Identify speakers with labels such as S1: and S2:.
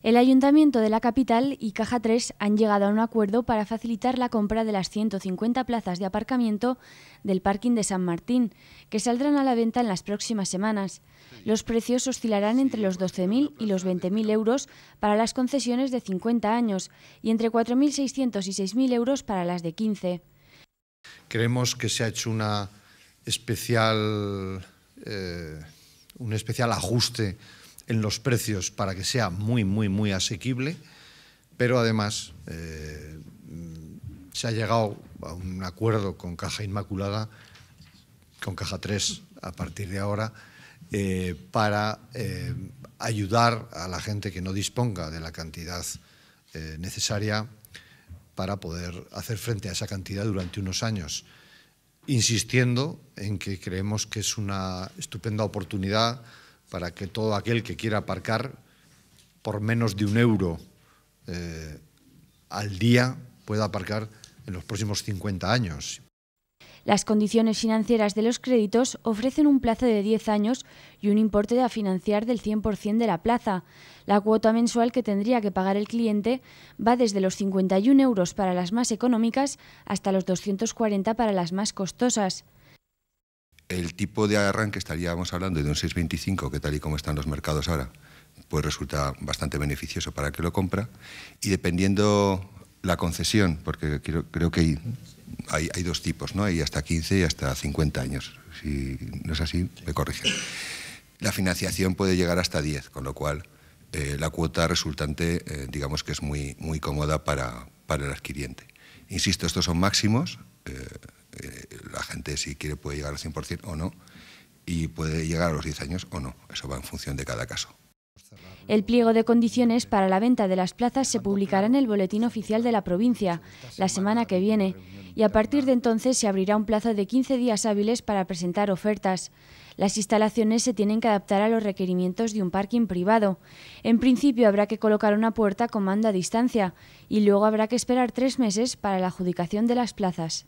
S1: El Ayuntamiento de la capital y Caja 3 han llegado a un acuerdo para facilitar la compra de las 150 plazas de aparcamiento del parking de San Martín, que saldrán a la venta en las próximas semanas. Los precios oscilarán entre los 12.000 y los 20.000 euros para las concesiones de 50 años y entre 4.600 y 6.000 euros para las de 15.
S2: Creemos que se ha hecho una especial, eh, un especial ajuste en los precios para que sea muy, muy, muy asequible, pero además eh, se ha llegado a un acuerdo con Caja Inmaculada, con Caja 3 a partir de ahora, eh, para eh, ayudar a la gente que no disponga de la cantidad necesaria para poder hacer frente a esa cantidad durante unos años, insistiendo en que creemos que es una estupenda oportunidad para que todo aquel que quiera aparcar por menos de un euro eh, al día pueda aparcar en los próximos 50 años.
S1: Las condiciones financieras de los créditos ofrecen un plazo de 10 años y un importe a financiar del 100% de la plaza. La cuota mensual que tendría que pagar el cliente va desde los 51 euros para las más económicas hasta los 240 para las más costosas
S3: el tipo de arranque estaríamos hablando de un 6,25, que tal y como están los mercados ahora, pues resulta bastante beneficioso para que lo compra. Y dependiendo la concesión, porque creo, que hay, dos tipos, ¿no? Hay hasta 15 y hasta 50 años. Si no es así, me corrige. La financiación puede llegar hasta 10, con lo cual eh, la cuota resultante, eh, digamos que es muy, muy cómoda para, el adquiriente. Insisto, estos son máximos. Eh, la gente si quiere puede llegar al 100% o no, y puede llegar a los 10 años o no, eso va en función de cada caso.
S1: El pliego de condiciones para la venta de las plazas se publicará en el Boletín Oficial de la provincia la semana que viene y a partir de entonces se abrirá un plazo de 15 días hábiles para presentar ofertas. Las instalaciones se tienen que adaptar a los requerimientos de un parking privado. En principio habrá que colocar una puerta con mando a distancia y luego habrá que esperar tres meses para la adjudicación de las plazas.